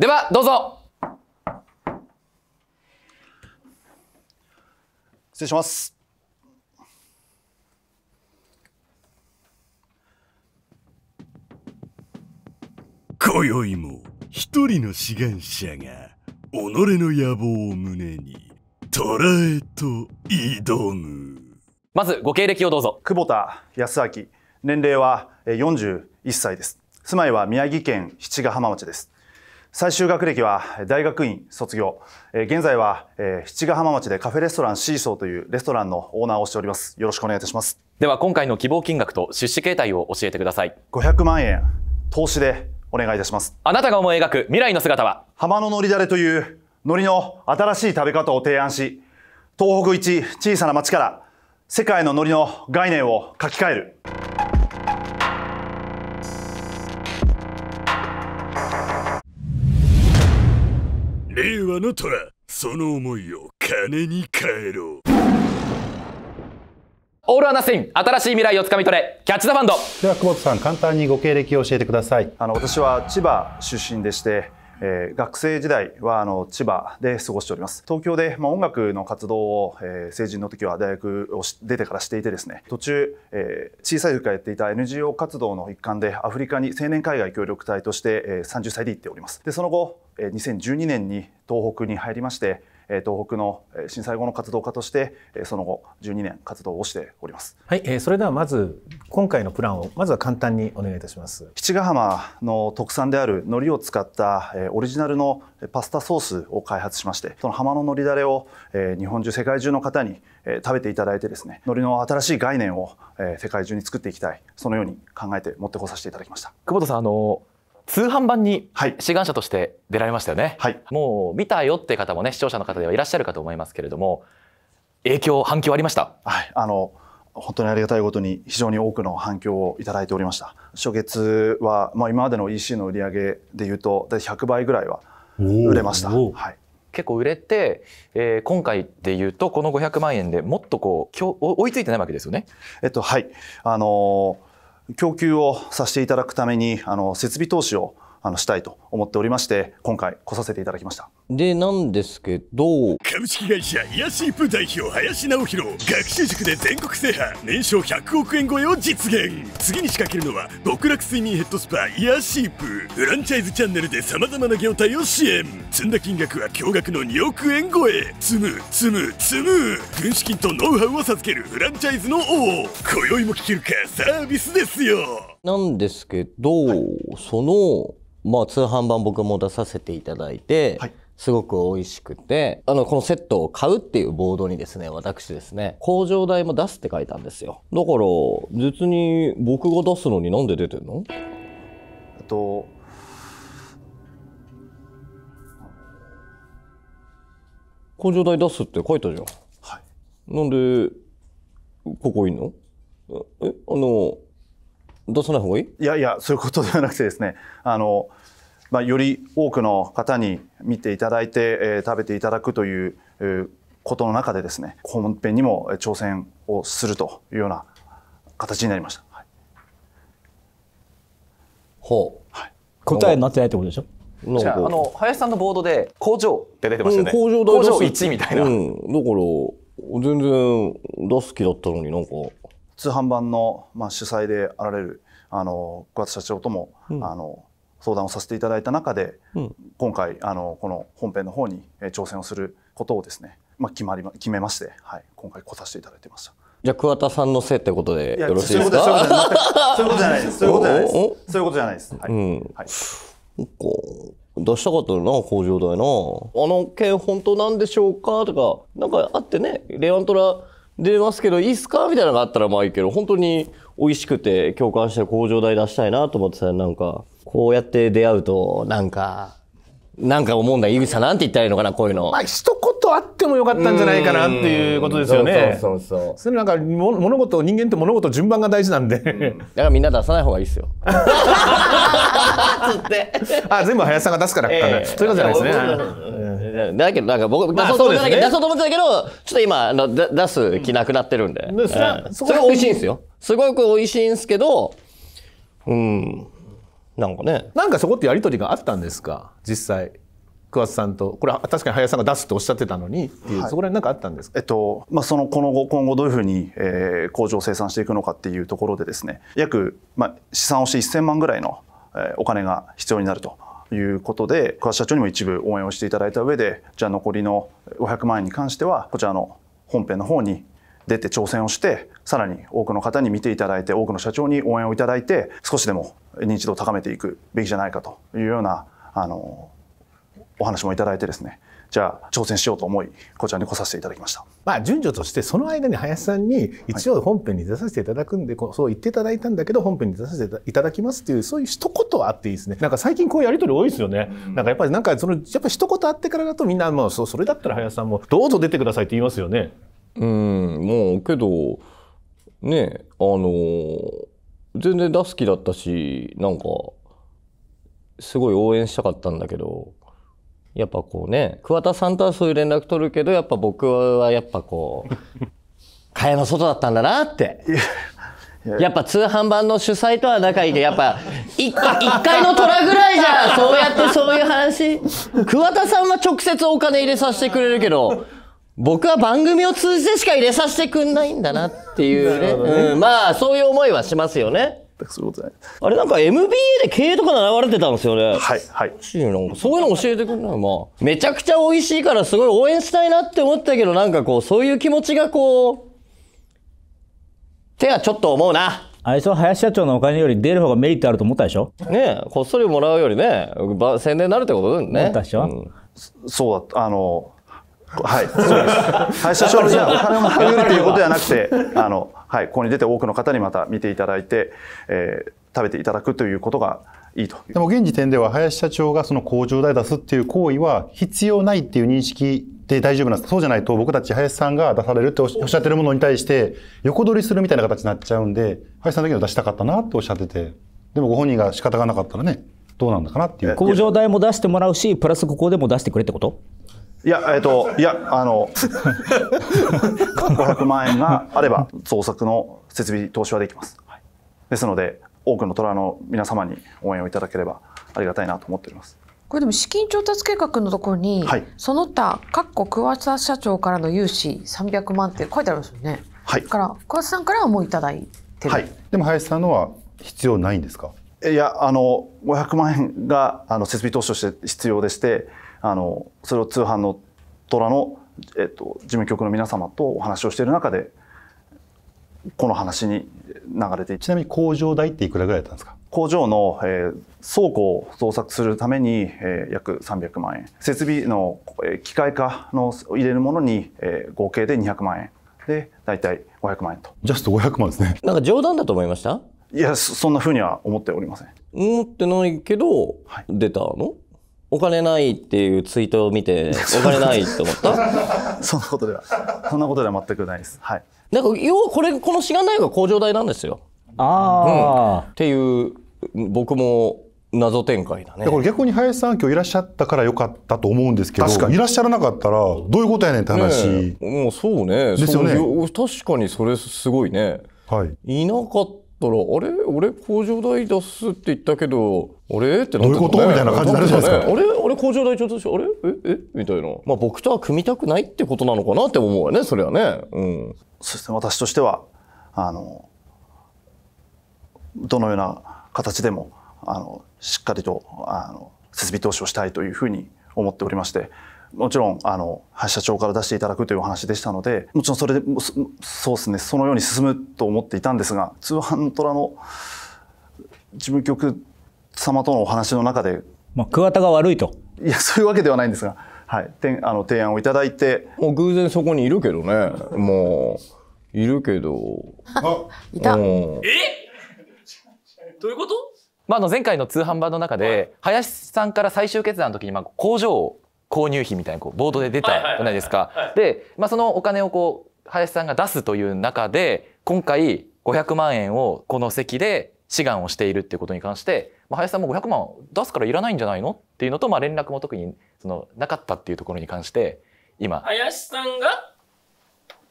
では、どうぞ失礼します。今宵も一人の志願者が己の野望を胸に捉えと挑むまずご経歴をどうぞ久保田康明年齢は41歳です住まいは宮城県七ヶ浜町です最終学歴は大学院卒業。現在は七ヶ浜町でカフェレストランシーソーというレストランのオーナーをしております。よろしくお願いいたします。では今回の希望金額と出資形態を教えてください。500万円投資でお願いいたします。あなたが思い描く未来の姿は浜の海苔だれという海苔の新しい食べ方を提案し、東北一小さな町から世界の海苔の概念を書き換える。あなたその思いを金に変えろオールアナスイン新しい未来をつかみ取れキャッチザファンドでは久保田さん簡単にご経歴を教えてくださいあの私は千葉出身でしてえー、学生時代はあの千葉で過ごしております東京で、まあ、音楽の活動を、えー、成人の時は大学を出てからしていてですね途中、えー、小さい時からやっていた NGO 活動の一環でアフリカに青年海外協力隊として、えー、30歳で行っておりますでその後え2012年に東北に入りまして東北の震災後の活動家としてその後12年活動をしております。はい、えそれではまず今回のプランをまずは簡単にお願いいたします。七ヶ浜の特産である海苔を使ったオリジナルのパスタソースを開発しまして、その浜の海苔だれを日本中世界中の方に食べていただいてですね、海苔の新しい概念を世界中に作っていきたい、そのように考えて持ってこさせていただきました。久保田さんあの通販版に志願者として出られましたよね、はい、もう見たよって方もね視聴者の方ではいらっしゃるかと思いますけれども影響反響ありました、はい、あの本当にありがたいことに非常に多くの反響をいただいておりました初月は、まあ、今までの EC の売り上げでいうと大体100倍ぐらいは売れました、はい、結構売れて、えー、今回でいうとこの500万円でもっとこう追いついてないわけですよね。えっとはいあのー供給をさせていただくためにあの設備投資をあのしたいと思っておりまして今回来させていただきました。でなんですけど株式会社イヤシープ代表林直弘学習塾で全国制覇年商100億円超えを実現次に仕掛けるのは極楽睡眠ヘッドスパイヤシープフランチャイズチャンネルでさまざまな業態を支援積んだ金額は驚愕の2億円超え積む積む積む軍資金とノウハウを授けるフランチャイズの王今宵も聞けるかサービスですよなんですけど、はい、そのまあ、通販版僕も出させていただいて、はい、すごく美味しくてあのこのセットを買うっていうボードにですね私ですね工場代も出すって書いたんですよだから別に僕が出すのになんで出てんのあと工場代出すって書いたじゃん、はい、なんでここいんのえあの出さない方がいいいやいやそういうことではなくてですねあの、まあ、より多くの方に見ていただいて、えー、食べていただくという、えー、ことの中でですね本編にも挑戦をするというような形になりました。はい、ほう、はい、答えになってないってことでしょじゃあの林さんのボードで工場って出てましたね、うん、工場工場1みたいな、うん、だから全然出す気だったのになんか通販版の、まあ、主催であられるあの桑田社長とも、うん、あの相談をさせていただいた中で、うん、今回あのこの本編の方に、え挑戦をすることをですね、まあ、決まり決めまして、はい、今回来させていただいてました。じゃあ桑田さんのせいってことでよろしいですかそういうことじゃないです そういうことじゃないですそういうことじゃないですはい、うん、はい出したかったな工場代なあの件本当なんでしょうかとかなんかあってねレアントラ出ますけど、いいっすかみたいなのがあったらまあいいけど、本当に美味しくて共感して工場代出したいなと思ってたなんか、こうやって出会うと、なんか、なんか思うんだ。井口さん、なんて言ったらいいのかな、こういうの。まあ、一言あってもよかったんじゃないかなっていうことですよね。そうそうそうそれなんか、物事、人間って物事順番が大事なんで。だからみんな出さない方がいいですよ。つって。あ、全部林さんが出すからかな。そういうことじゃないですね。だけど、なんか僕、出そうと思ってたけ出そうと思ってたけど、ちょっと今、あの出す気なくなってるんで。それ美味しいんですよ。すごく美味しいんですけど、うん。なんかね。なんかそこってやりとりがあったんですか実際。桑田さんとこれ確かに林さんが出すっておっしゃってたのにっていう、はい、そこら辺なんかあったんですえっとまあ、そのこの後今後どういうふうに、えー、工場を生産していくのかっていうところでですね約、まあ、試算をして1000万ぐらいのお金が必要になるということで桑田社長にも一部応援をしていただいた上でじゃあ残りの500万円に関してはこちらの本編の方に出て挑戦をしてさらに多くの方に見ていただいて多くの社長に応援をいただいて少しでも認知度を高めていくべきじゃないかというようなあのお話もいただいてですねじゃあ挑戦しようと思いこちらに来させていただきました、まあ、順序としてその間に林さんに一応本編に出させていただくんで、はい、そう言っていただいたんだけど本編に出させていただきますっていうそういう一言あっていいですねなんか最近こうやり取り多いですよね、うん、なんかやっぱりなんかそのやっぱ一言あってからだとみんなもうそれだったら林さんもどうぞ出てくださいって言いますよねうんもうけどねあの全然出す気だったしなんかすごい応援したかったんだけどやっぱこうね桑田さんとはそういう連絡取るけどやっぱ僕はやっぱこう蚊帳 の外だったんだなってやっぱ通販版の主催とは仲いいけどやっぱ 1, 1の虎ぐらいじゃん そうやってそういう話桑田さんは直接お金入れさせてくれるけど僕は番組を通じてしか入れさせてくんないんだなっていうね、ねうん、まあそういう思いはしますよね。全くそういうことないあれなんか MBA で経営とか流れてたんですよねはいはいそういうの教えてくれないまあめちゃくちゃ美味しいからすごい応援したいなって思ったけどなんかこうそういう気持ちがこう手はちょっと思うなあれで林社長のお金より出る方がメリットあると思ったでしょねこっそりもらうよりね宣伝になるってことだよね思ったでしょ、うん、そうだあのはいそうです林社長のお金をもらうっていうことじゃなくてあのはい、ここに出て多くの方にまた見ていただいて、えー、食べていただくということがいいとでも現時点では林社長がその工場代出すっていう行為は必要ないっていう認識で大丈夫なんですそうじゃないと僕たち林さんが出されるっておっしゃってるものに対して横取りするみたいな形になっちゃうんで林さんだけは出したかったなっておっしゃっててでもご本人が仕方がなかったらねどうなんだかなっていう工場代も出してもらうしプラスここでも出してくれってこといや、えっ、と、いや、あの、500万円があれば、造作の設備投資はできます。ですので、多くの虎の皆様に応援をいただければありがたいなと思っております。これでも資金調達計画のところに、はい、その他、かっ桑田社長からの融資300万って書いてあるんですよね。はい。から桑田さんからはもういただいてる。はい。でも林さんのは必要ないんですか。いやあの500万円があの設備投資として必要でしてあのそれを通販の虎の、えっと、事務局の皆様とお話をしている中でこの話に流れてちなみに工場代っていくらぐらいだったんですか工場の、えー、倉庫を捜索するために、えー、約300万円設備の、えー、機械化の入れるものに、えー、合計で200万円で大体500万円とジャスト500万ですねなんか冗談だと思いましたいやそんなふうには思っておりません思ってないけど、はい、出たのお金ないっていうツイートを見て、お金ないって思った そんなことでは、そんなことでは全くないです。はい。なんか、要はこれ、このしがないが工場代なんですよ。ああ、うん、っていう、僕も謎展開だね。だから逆に林さん今日いらっしゃったからよかったと思うんですけど、いらっしゃらなかったら、どういうことやねんって話。ね、もうそうね。ですよね。確かにそれすごいね。はい。いなかったったら、あれ俺工場代出すって言ったけど、あれってなっね、どういうことみたいな感じになるじゃないですか。ね、あれ俺工場代ちょっとし、あれええみたいな。まあ僕とは組みたくないってことなのかなって思うよね、それはね。うん。そして私としては、あの、どのような形でも、あの、しっかりと、あの、設備投資をしたいというふうに思っておりまして、もちろんあの社長から出していただくというお話でしたのでもちろんそれでそうですねそのように進むと思っていたんですが通販虎の事務局様とのお話の中で、まあ、桑田が悪いといやそういうわけではないんですが、はい、てあの提案をいただいてもう偶然そこにいるけどねもういるけどいたえどういうことまあ、あの前回の通販版の中で林さんから最終決断の時にまあ工場を購入費みたいなこうボードで出たじゃないですか。で、まあ、そのお金をこう林さんが出すという中で今回500万円をこの席で志願をしているっていうことに関して、まあ、林さんも500万出すからいらないんじゃないのっていうのと、まあ、連絡も特にそのなかったっていうところに関して今。林さんが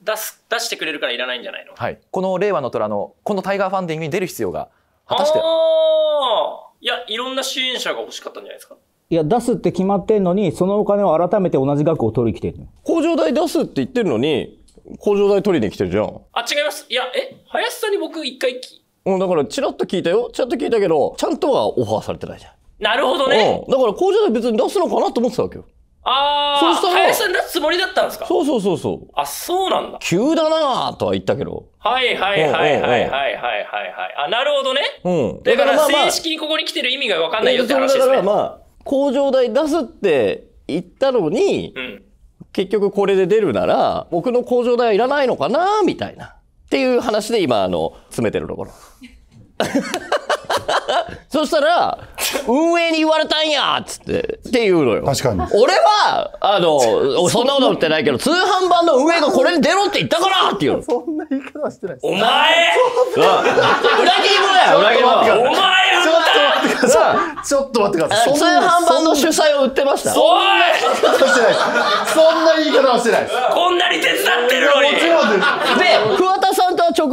出す出してくれるからいらないんじゃないの、はい、この令和の虎のこのタイガーファンディングに出る必要が果たしてあいやいろんな支援者が欲しかったんじゃないですかいや、出すって決まってんのに、そのお金を改めて同じ額を取りに来てるの。工場代出すって言ってるのに、工場代取りに来てるじゃん。あ、違います。いや、え、林さんに僕一回き、うん、だからチラッと聞いたよ。チラッと聞いたけど、ちゃんとはオファーされてないじゃん。なるほどね。うん。だから工場代別に出すのかなと思ってたわけよ。ああ、そうしたら。林さん出すつもりだったんですかそうそうそうそう。あ、そうなんだ。急だなぁとは言ったけど。はいはいはいはいはいはいはい。あ、なるほどね。うん。だから正式にここに来てる意味がわかんないよって話ですね。だからまあ、工場代出すって言ったのに、うん、結局これで出るなら、僕の工場代はいらないのかなみたいな。っていう話で今、あの、詰めてるところ。そしたら、運営に言われたんやっつって、って言うのよ。確かに。俺は、あの、そんなこと言ってないけど、通販版の運営がこれに出ろって言ったからって言うの。そんな言い方はしてない。お前裏切り者や裏切り者。お前ちょっと待ってください。通販版の主催を売ってました。そんな言い方してないそんな言い方はしてないです。こんなに手伝ってるのに。もちろんです。で、桑田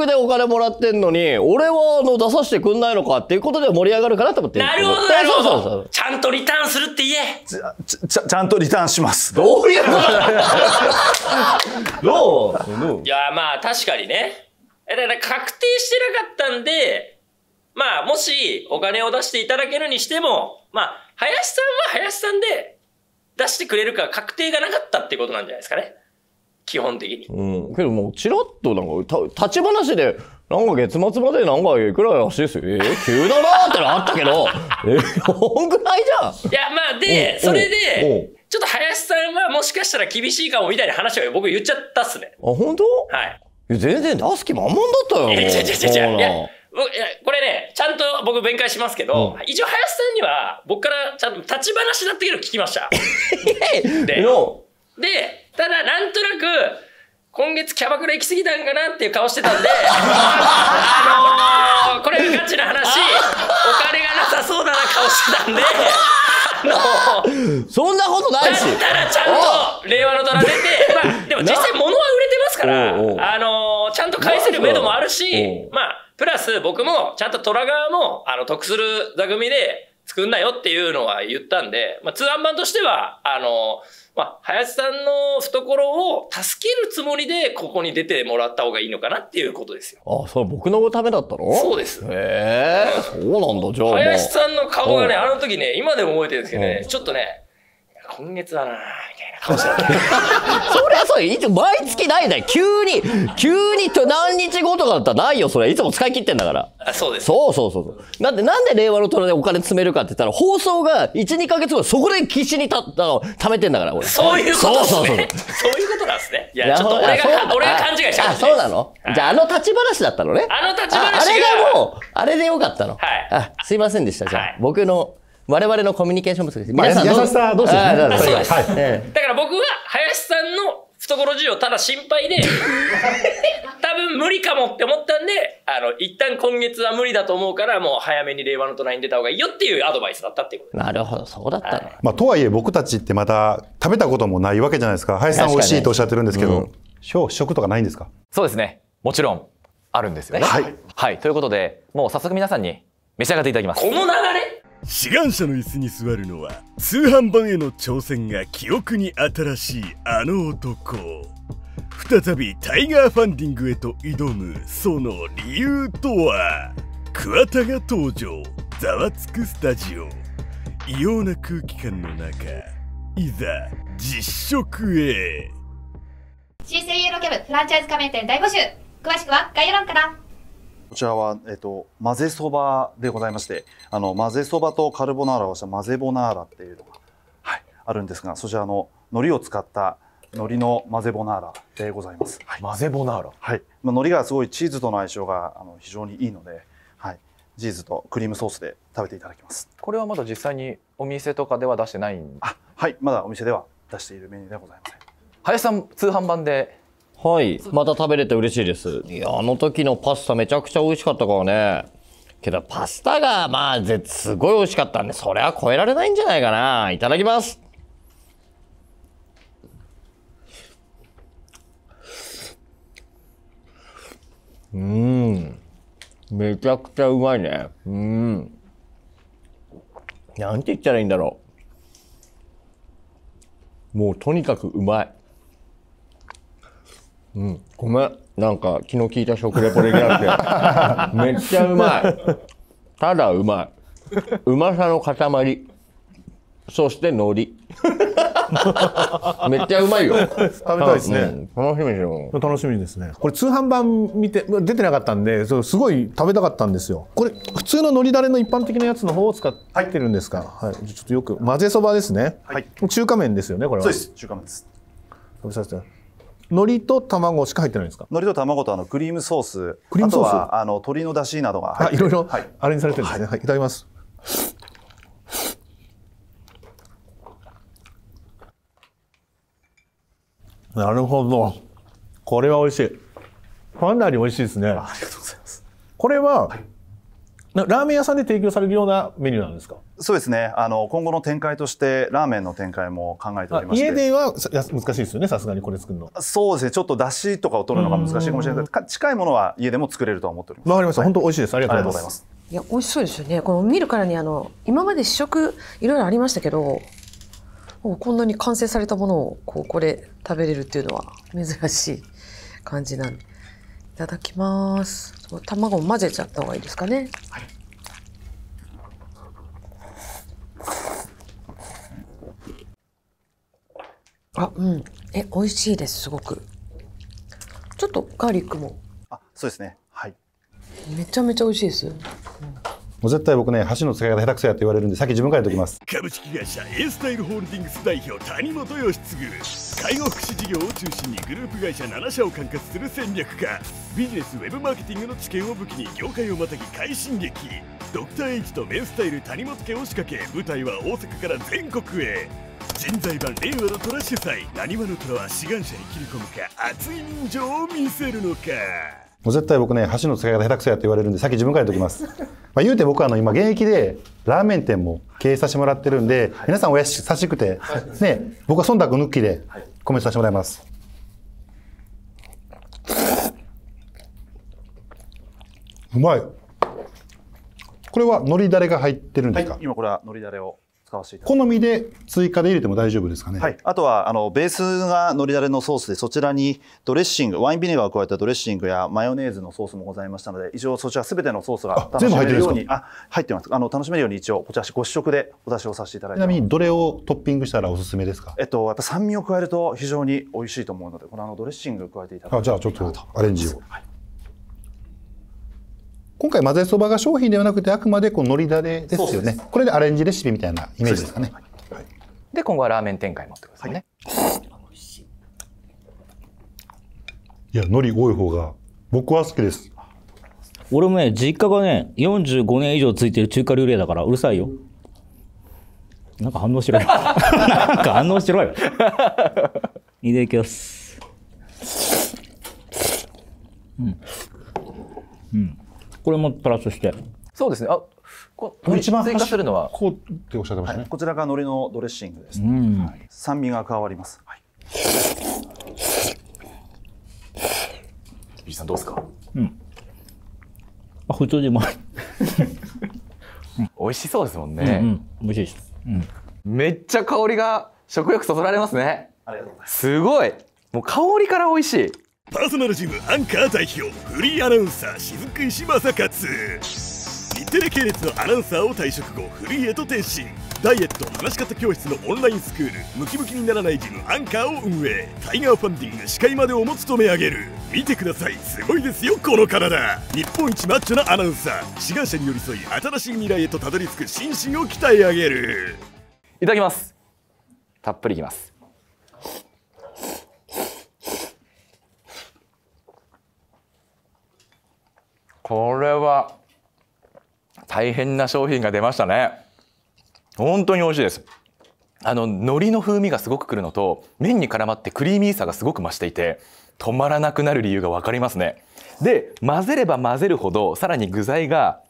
でお金もらってんのに、俺はあの出させてくんないのかっていうことで盛り上がるかなと思ってなるほど、なるほど。そうそうそうちゃんとリターンするって言え。ちちちゃんとリターンします。どういうことどういや、まあ確かにね。だから確定してなかったんで、まあもしお金を出していただけるにしても、まあ林さんは林さんで出してくれるか確定がなかったってことなんじゃないですかね。基本的に。うん。けどもう、ちらっとなんか、た立ち話で、なんか月末までなんかいくららしいですよ。えー、急だなーってのあったけど、えー、ほんぐらいじゃん。いや、まあ、で、それで、ちょっと林さんはもしかしたら厳しいかもみたいな話を僕言っちゃったっすね。あ、本当はい。いや、全然出す気満々だったよ。いや、違う違う違う。いや、これね、ちゃんと僕弁解しますけど、一応林さんには、僕からちゃんと立ち話だったけど聞きました。で、の、で、ただなんとなく、今月キャバクラ行き過ぎたんかなっていう顔してたんで、あのー、これがガチな話、お金がなさそうだな顔してたんで、あのそんなことないし。だったらちゃんと令和の虎出て、まあ、でも実際物は売れてますから、あのー、ちゃんと返せる目処もあるし、まあ、プラス僕もちゃんと虎側も、あの、得する座組で作んなよっていうのは言ったんで、まあ、通案版としては、あのーまあ、林さんの懐を助けるつもりで、ここに出てもらった方がいいのかなっていうことですよ。あ、それ僕のためだったのそうです。へえ、そうなんだ、じゃあ。林さんの顔がね、あの時ね、今でも覚えてるんですけどね、ちょっとね、今月はな、かもしれない。そりゃそういつ毎月ないね。急に、急にと何日後とかだったらないよ、それ。いつも使い切ってんだから。あそうです。そうそうそうそう。なんで、なんで令和の虎でお金詰めるかって言ったら、放送が1、2ヶ月後、そこで死にた、あの、貯めてんだから、俺。そういうことですね。そうそうそう。そういうことなんですね。いや、ちょっと俺が、俺が勘違いした、あ、そうなのじゃあ、あの立ち話だったのね。あの立ち話あれがもう、あれでよかったの。はい。あ、すいませんでした。じゃあ、僕の、我々のコミュニケーション不足です。皆さん、優しさどうだから僕は林さんの懐事情ただ心配で、多分無理かもって思ったんで、あの、一旦今月は無理だと思うから、もう早めに令和の隣に出た方がいいよっていうアドバイスだったっていうことなるほど、そうだったの、はい、まあ、とはいえ僕たちってまた食べたこともないわけじゃないですか。林さん美味しいとおっしゃってるんですけど、小、うん、食とかないんですかそうですね。もちろん、あるんですよね。はい。はい。ということで、もう早速皆さんに召し上がっていただきます。この流れ志願者の椅子に座るのは通販版への挑戦が記憶に新しいあの男再びタイガーファンディングへと挑むその理由とは桑田が登場ざわつくスタジオ異様な空気感の中いざ実食へ新生イエロキャブフランチャイズ加盟店大募集詳しくは概要欄からこちらは、えっと、混ぜそばでございましてあの混ぜそばとカルボナーラをした混ぜボナーラっていうのが、はい、あるんですがそちらの海苔を使った海苔の混ぜボナーラでございます、はい、混ぜボナーラはい、まあ、海苔がすごいチーズとの相性があの非常にいいので、はい、チーズとクリームソースで食べていただきますこれはまだ実際にお店とかでは出してないんあはいまだお店では出しているメニューではございません林さん通販版ではい。また食べれて嬉しいです。いや、あの時のパスタめちゃくちゃ美味しかったからね。けど、パスタが、まあ、ぜすごい美味しかったんで、それは超えられないんじゃないかな。いただきます。うん。めちゃくちゃうまいね。うん。なんて言ったらいいんだろう。もうとにかくうまい。うん、ごめんなんか気の利いた食レポできなくてめっちゃうまいただうまいうまさの塊そして海苔めっちゃうまいよ食べたいですね、うん、楽しみにしよう楽しみですねこれ通販版見て出てなかったんでそすごい食べたかったんですよこれ普通の海苔だれの一般的なやつの方を使ってるんですか、はい、はい、ちょっとよく混ぜそばですね、はい、中華麺ですよねこれはそうです中華麺です食べさせて海苔と卵しか入ってないんですか海苔と卵とあのクリームソースクリームソースあとはあの鶏のだしなどが入っていろいろい。あれにされてるんですね、はい、はい、いただきますなるほどこれは美味しいかなり美味しいですねありがとうございますこれは、はいラーメン屋さんで提供されるようなメニューなんですかそうですねあの今後の展開としてラーメンの展開も考えておりまして家では難しいですよねさすがにこれ作るのそうですねちょっと出汁とかを取るのが難しいかもしれないけど近いものは家でも作れると思っておりますわかりました、本当美味しいですありがとうございますいや美味しそうですよねこの見るからにあの今まで試食いろいろありましたけどこんなに完成されたものをこうこれ食べれるっていうのは珍しい感じなんでいただきます。卵を混ぜちゃった方がいいですかね。はい。あ、うん。え、美味しいです。すごく。ちょっとガーリックも。あ、そうですね。はい。めちゃめちゃ美味しいです。うんもう絶対僕ね、橋の使い方下手くそやって言われるんで、先自分から言っときます。株式会社 A スタイルホールディングス代表、谷本義次。介護福祉事業を中心にグループ会社7社を管轄する戦略家。ビジネスウェブマーケティングの知見を武器に業界をまたぎ快進撃。ドクター H とメンスタイル谷本家を仕掛け、舞台は大阪から全国へ。人材版令和の虎主催、何者の虎は志願者に切り込むか、熱い人情を見せるのか。もう絶対僕ね箸の使い方下手くそやって言われるんで先自分から言っときます。まあ、言うて僕はあの今現役でラーメン店も経営させてもらってるんで、皆さんお優しくて、ね、僕は忖度抜きでコメントさせてもらいます。うまい。これは海苔だれが入ってるんですか。はい、今これは海苔だれをわい好みで追加で入れても大丈夫ですかね、はい、あとはあのベースがのりだれのソースでそちらにドレッシングワインビネガーを加えたドレッシングやマヨネーズのソースもございましたので一応そちらすべてのソースが楽しめるようにあ入ってますあの楽しめるように一応こちらご試食でお出しをさせていただいてちなみにどれをトッピングしたらおすすめですかえっとやっぱ酸味を加えると非常に美味しいと思うのでこのあのドレッシング加えていただきたいじゃあちょっとアレンジを、はい今回混ぜそばが商品ではなくてあくまでこののりだれですよねこれでアレンジレシピみたいなイメージですかねで今後はラーメン展開もってくださいね、はい、いや海苔多い方が僕は好きです俺もね実家がね45年以上ついてる中華料理屋だからうるさいよなんか反応しろよ なんか反応しろよいただきますうんうんこれもプラスして。そうですね。あ、こ一番追加するのはこうっておっしゃってましたね、はい、こちらが海苔のドレッシングです、ねうんはい、酸味が加わります。はい。ビさんどうですか。うん。あ普通でもい。美味しそうですもんね。うん、うん、美味しいです、うん。めっちゃ香りが食欲そそられますね。ありがとうございます。すごい。もう香りから美味しい。パーソナルジムアンカー代表フリーアナウンサー雫石正勝日テレ系列のアナウンサーを退職後フリーへと転身ダイエット話し方教室のオンラインスクールムキムキにならないジムアンカーを運営タイガーファンディング司会までをも務め上げる見てくださいすごいですよこの体日本一マッチョなアナウンサー志願者に寄り添い新しい未来へとたどり着く心身を鍛え上げるいただきますたっぷりいきますこれは大変な商品が出ましたね本当に美味しいですあの海苔の風味がすごくくるのと麺に絡まってクリーミーさがすごく増していて止まらなくなる理由が分かりますねで混ぜれば混ぜるほどさらに具材が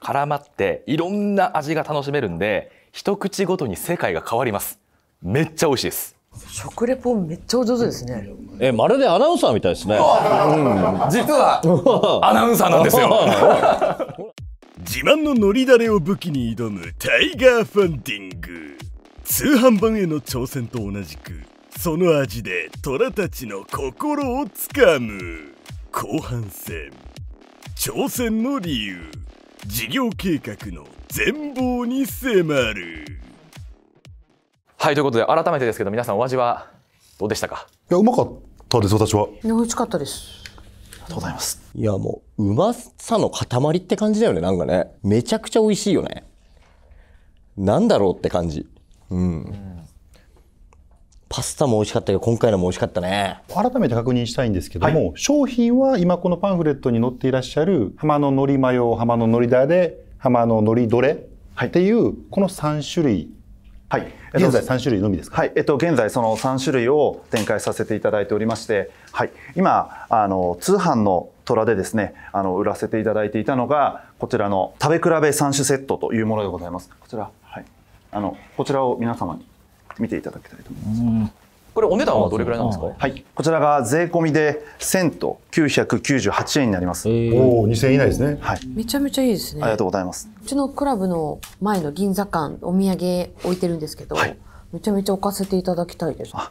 絡まっていろんな味が楽しめるんで一口ごとに世界が変わりますめっちゃ美味しいです食レポめっちゃお上手ですね。え、まるでアナウンサーみたいですね。うん、実は、アナウンサーなんですよ。自慢のノリだれを武器に挑むタイガーファンディング。通販版への挑戦と同じく、その味で虎たちの心をつかむ。後半戦。挑戦の理由。事業計画の全貌に迫る。はいということで改めてですけど皆さんお味はどうでしたかいやうまかったです私は美味しかったですありがとうございますいやもううまさの塊って感じだよねなんかねめちゃくちゃ美味しいよねなんだろうって感じうん、うんパスタも美味しかったけど、今回のも美味しかったね。改めて確認したいんですけども、はい、商品は今このパンフレットに載っていらっしゃる、浜の海苔マヨ、浜の海苔だれ、浜の海苔どれ、はい、っていう、この3種類はい、現在3種類のみですか、はいえっと、現在その3種類を展開させていただいておりまして、はい、今あの通販の虎でですねあの売らせていただいていたのがこちらの食べ比べ3種セットというものでございますこちら、はい、あのこちらを皆様に見ていただきたいと思いますこれお値段はどれぐらいなんですか。はい、こちらが税込みで千と九百九十八円になります。おお、二千以内ですね。はい。めちゃめちゃいいですね。ありがとうございます。うちのクラブの前の銀座間お土産置いてるんですけど、はい、めちゃめちゃ置かせていただきたいです。あ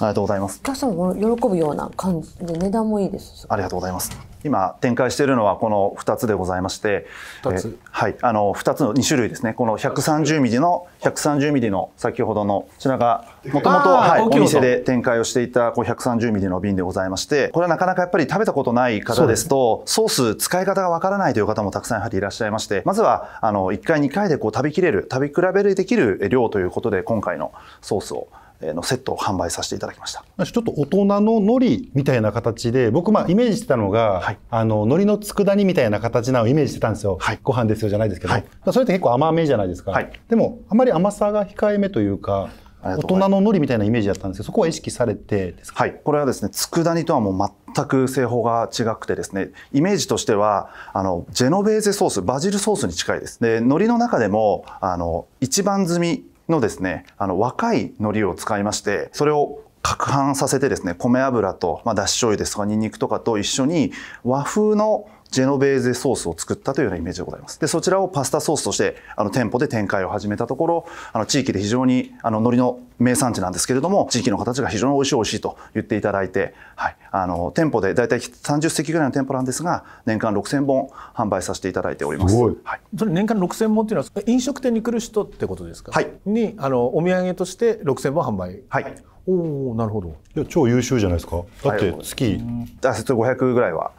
ありがとうございます。お客様も喜ぶような感じで値段もいいです。ありがとうございます。今展開しているのはこの2つでございまして、2つ、はい、あの2つの2種類ですね。この130ミリの130ミリの先ほどのこちらがもともとはいお店で展開をしていたこう130ミリの瓶でございまして、これはなかなかやっぱり食べたことない方ですとソース使い方がわからないという方もたくさんやはりいらっしゃいまして、まずはあの1回2回でこう食べきれる食べ比べできる量ということで今回のソースをのセットを販売させていただきましたちょっと大人の海苔みたいな形で僕まあイメージしてたのが、はい、あの海苔の佃煮みたいな形なのをイメージしてたんですよ、はい、ご飯ですよじゃないですけど、はい、それって結構甘めじゃないですか、はい、でもあまり甘さが控えめというか大人の海苔みたいなイメージだったんですけどそこは意識されてですか、はい、これはですね佃煮とはもう全く製法が違くてですねイメージとしてはあのジェノベーゼソースバジルソースに近いですで海苔の中でもあの一番摘みのですね、あの若い海苔を使いまして、それを攪拌させてですね、米油と、まあ、だし醤油ですとか、ニンニクとかと一緒に和風のジェノベーゼソースを作ったというようなイメージでございます。で、そちらをパスタソースとして、あの、店舗で展開を始めたところ、あの、地域で非常に、あの、海苔の名産地なんですけれども、地域の方たちが非常に美味しい美味しいと言っていただいて、はい、あの、店舗で大体30席ぐらいの店舗なんですが、年間6000本販売させていただいております。すはい。それ年間6000本っていうのは、飲食店に来る人ってことですかはい。に、あの、お土産として6000本販売。はい。おおなるほどいや超優秀じゃないですかだって月、はい、あ、うん、500ぐらいは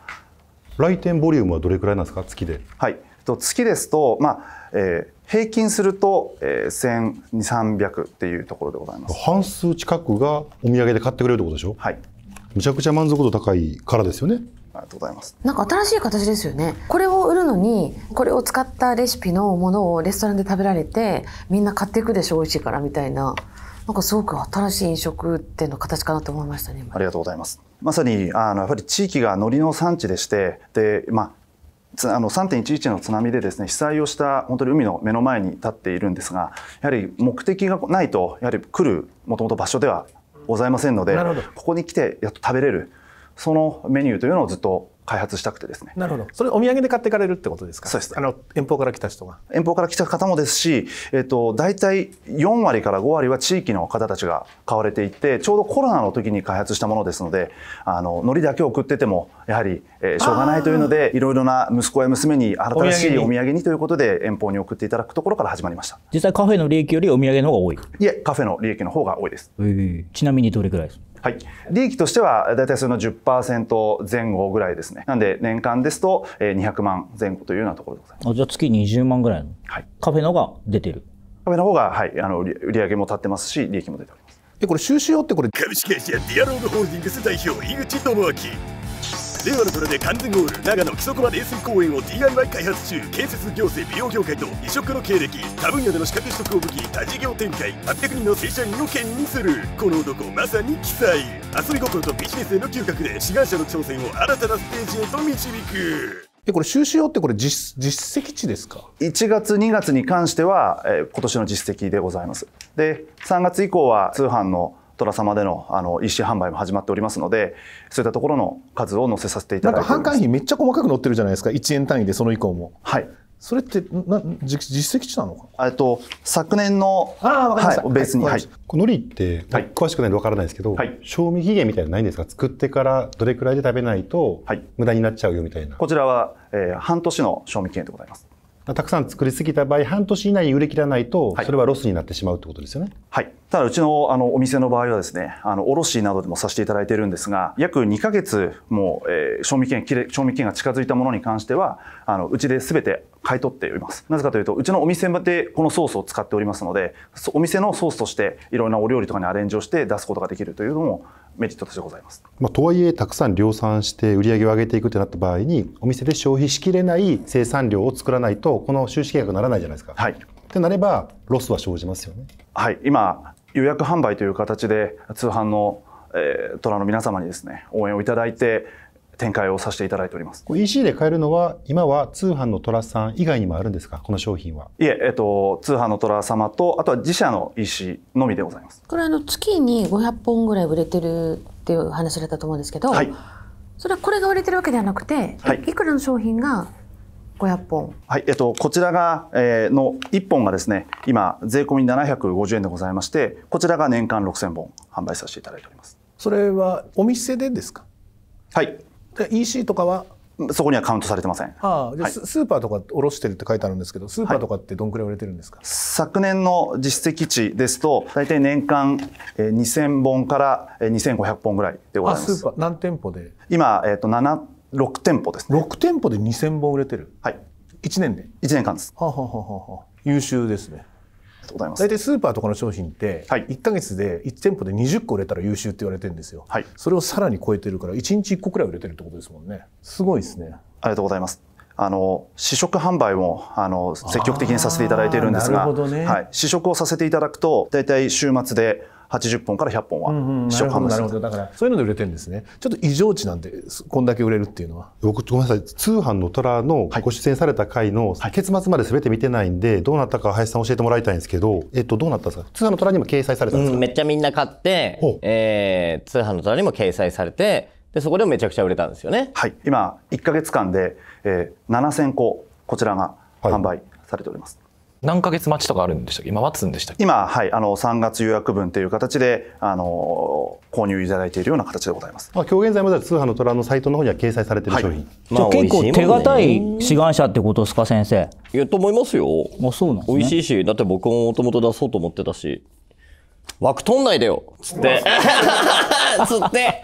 来店ボリュームはどれくらいなんですか月ではい月ですと、まあえー、平均すると、えー、1200300っていうところでございます半数近くがお土産で買ってくれるってことでしょはいむちゃくちゃ満足度高いからですよねありがとうございますなんか新しい形ですよねこれを売るのにこれを使ったレシピのものをレストランで食べられてみんな買っていくでしょ美味しいからみたいななんかすごく新しい飲食店の形かなと思いましたねありがとうございますまさにあのやっぱり地域が海苔の産地でしてで、まあ、あの3.11の津波でですね被災をした本当に海の目の前に立っているんですがやはり目的がないとやはり来るもともと場所ではございませんのでここに来てやっと食べれるそのメニューというのをずっと開発したくてですね。なるほど。それお土産で買っていかれるってことですかそうです。あの、遠方から来た人が。遠方から来た方もですし、えっと、大体4割から5割は地域の方たちが買われていて、ちょうどコロナの時に開発したものですので、あの、海苔だけ送ってても、やはり、えー、しょうがないというので、いろいろな息子や娘に新しいお土産にということで、遠方に送っていただくところから始まりました。実際カフェの利益よりお土産の方が多いいえ、カフェの利益の方が多いです。ちなみにどれくらいですかはい。利益としては、だいたいその10%前後ぐらいですね。なんで、年間ですと、200万前後というようなところでございます。あじゃあ月20万ぐらいの、はい、カフェのが出てるカフェの方が、はい、あの売上も立ってますし、利益も出ております。え、これ収支用ってこれ、株式会社ディアローグホールディングス代表、井口智明。令和の虎で完全ゴール長野木曽駒泥水公園を DIY 開発中建設行政美容業界と異色の経歴他分野での資格取得を武器多事業展開800人の正社員を兼任するこの男まさに奇才遊び心とビジネスへの嗅覚で志願者の挑戦を新たなステージへと導くえこれ収支用ってこれ実実績値ですか1月2月に関しては、えー、今年の実績でございますで3月以降は通販の虎様でのあの EC 販売も始まっておりますのでそういったところの数を載せさせていただいてなんか販管費めっちゃ細かく載ってるじゃないですか1円単位でその以降もはいそれってな実績値なのかえっと昨年のあわかりました、はい、ベースに、はい、のりって、はい、詳しくないんでわからないですけど、はい、賞味期限みたいなのないんですか作ってからどれくらいで食べないと無駄になっちゃうよみたいな、こちらは、えー、半年の賞味期限でございますたくさん作りすぎた場合、半年以内に売り切らないと、それはロスになってしまうってことですよね。はい。ただ、うちのあのお店の場合はですね、あの卸などでもさせていただいているんですが、約2か月も、えー、賞味期限れ、賞味期限が近づいたものに関しては、あのうちで全て買い取っております。なぜかというと、うちのお店でこのソースを使っておりますので、お店のソースとしていろんなお料理とかにアレンジをして出すことができるというのもメリットとしてございます。まあ、とはいえたくさん量産して売り上げを上げていくってなった場合にお店で消費しきれない生産量を作らないとこの収支契約にならないじゃないですか。はい、ってなればロスは生じますよね。はい、今予約販売という形で通販のえー、の皆様にですね応援をいただいて、展開をさせていただいております。EC で買えるのは、今は通販の虎さん以外にもあるんですか、この商品は。いえ、えっと、通販の虎様と、あとは自社の EC のみでございます。これ、あの、月に500本ぐらい売れてるっていう話だったと思うんですけど、はい、それはこれが売れてるわけではなくて、はい、いくらの商品が500本。はい、えっと、こちらが、えー、の1本がですね、今、税込み750円でございまして、こちらが年間6000本販売させていただいております。それはお店でですかはい。で EC とかはそこにはカウントされてません。ああ、じゃあ、はい、スーパーとか卸してるって書いてあるんですけど、スーパーとかってどんくらい売れてるんですか、はい、昨年の実績値ですと、大体年間2000本から2500本ぐらいでございます。スーパー何店舗で今、えっ、ー、と、7、6店舗ですね。6店舗で2000本売れてるはい。1年で ?1 年間です。はあ、はははあ、優秀ですね。とうございます。大体スーパーとかの商品って、はい、1か月で1店舗で20個売れたら優秀って言われてるんですよ。はい、それをさらに超えてるから、1日1個くらい売れてるってことですもんね。すごいですね。ありがとうございます。あの試食販売もあの積極的にさせていただいているんですが、ね、はい、試食をさせていただくと大体週末で80本から100本は試食販売する,、だからそういうので売れてるんですねちょっと異常値なんでこんだけ売れるっていうのは僕ごめんなさい通販の虎のご出演された回の結末まで全て見てないんで、どうなったか林さん教えてもらいたいんですけど、えっと、どうなったんですか通販の虎にも掲載されたんですか、うん、めっちゃみんな買って、えー、通販の虎にも掲載されてでそこでもめちゃくちゃ売れたんですよねはい今1か月間で、えー、7000個こちらが販売されております、はい何ヶ月待ちとかあるんでしたっけ今はつんでしたっけ今はいあの3月予約分という形であの購入いただいているような形でございます、まあ、今日現在まで通販の虎のサイトの方には掲載されてる商品、はいまあ、結構手堅い志願者ってことですか先生いやと思いますよあそうなん、ね、美味しいしだって僕ももともと出そうと思ってたし枠取んないでよつって つって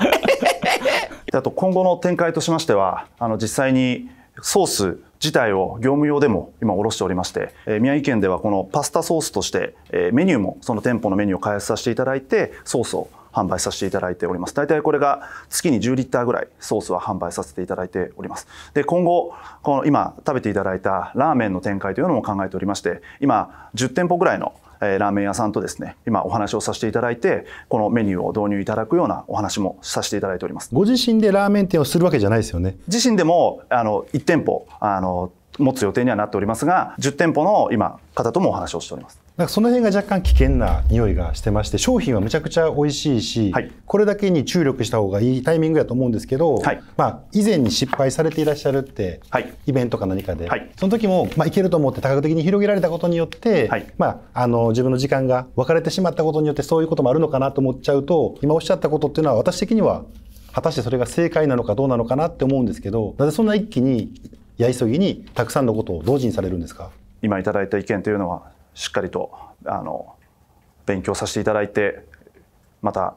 あと今後の展開としましてはあの実際にソース自体を業務用でも今卸しておりまして、えー、宮城県ではこのパスタソースとして、えー、メニューもその店舗のメニューを開発させていただいてソースを販売させていただいております。大体これが月に10リッターぐらいソースは販売させていただいております。で、今後、この今食べていただいたラーメンの展開というのも考えておりまして、今10店舗ぐらいのえラーメン屋さんとですね今お話をさせていただいてこのメニューを導入いただくようなお話もさせていただいておりますご自身でラーメン店をするわけじゃないですよね自身でもあの1店舗あの持つ予定にはなっておりますが10店舗の今方ともお話をしておりますなんかその辺が若干危険な匂いがしてまして商品はむちゃくちゃ美味しいし、はい、これだけに注力した方がいいタイミングだと思うんですけど、はい、まあ、以前に失敗されていらっしゃるって、はい、イベントか何かで、その時も、まあ、いけると思って多角的に広げられたことによって、まあ、あの自分の時間が分かれてしまったことによってそういうこともあるのかなと思っちゃうと今おっしゃったことっていうのは私的には果たしてそれが正解なのかどうなのかなって思うんですけどなぜそんな一気にやいそぎにたくさんのことを同時にされるんですか今いただいた意見というのはしっかりとあの勉強させていただいてまた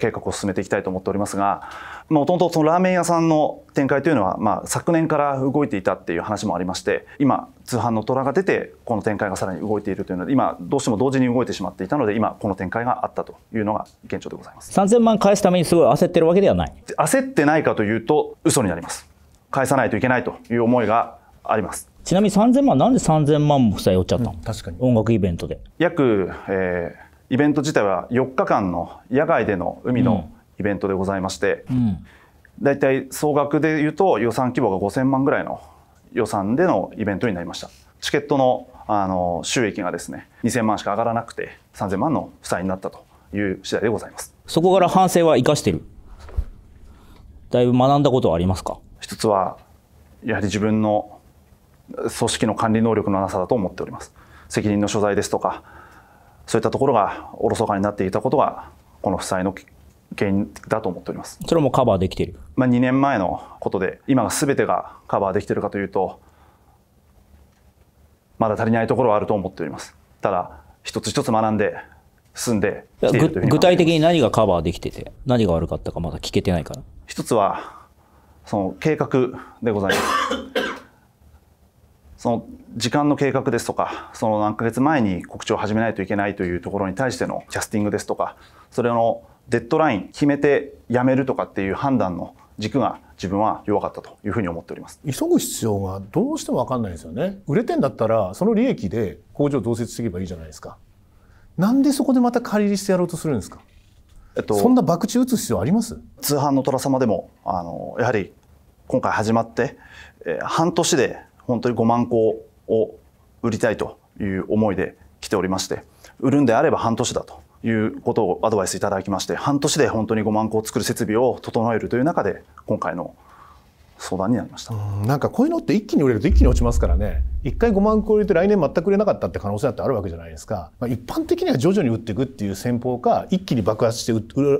計画を進めていきたいと思っておりますがもともとそのラーメン屋さんの展開というのは、まあ、昨年から動いていたっていう話もありまして今通販の虎が出てこの展開がさらに動いているというので今どうしても同時に動いてしまっていたので今この展開があったというのが現状でございます3000万返すためにすごい焦ってるわけではない焦ってないかというと嘘になります返さないといけないという思いがありますちなみに3000万なんで3000万も負債負っちゃったの、うん、確かに音楽イベントで約、えー、イベント自体は4日間の野外での海のイベントでございまして、うん、大体総額でいうと予算規模が5000万ぐらいの予算でのイベントになりましたチケットのあの収益がですね2000万しか上がらなくて3000万の負債になったという次第でございますそこから反省は生かしてるだいぶ学んだことはありますか一つはやはり自分の組織の管理能力のなさだと思っております責任の所在ですとかそういったところがおろそかになっていたことがこの負債の原因だと思っておりますそれもカバーできている、まあ、2年前のことで今が全てがカバーできているかというとまだ足りないところはあると思っておりますただ一つ一つ学んで進んで具体的に何がカバーできてて何が悪かったかまだ聞けてないから一つはその計画でございますその時間の計画ですとかその何ヶ月前に告知を始めないといけないというところに対してのキャスティングですとかそれのデッドライン決めてやめるとかっていう判断の軸が自分は弱かったというふうに思っております急ぐ必要がどうしても分かんないですよね売れてんだったらその利益で工場増設していけばいいじゃないですかなんでそこでまた借り入してやろうとするんですか、えっと、そんな博打打つ必要あります通販の虎様でもあのやはり今回始まって、えー、半年で本当に5万個を売りたいという思いで来ておりまして売るんであれば半年だということをアドバイスいただきまして半年で本当に5万個を作る設備を整えるという中で今回の相談になりましたなんかこういうのって一気に売れると一気に落ちますからね一回5万個売れて来年全く売れなかったって可能性だってあるわけじゃないですか、まあ、一般的には徐々に売っていくっていう戦法か一気に爆発して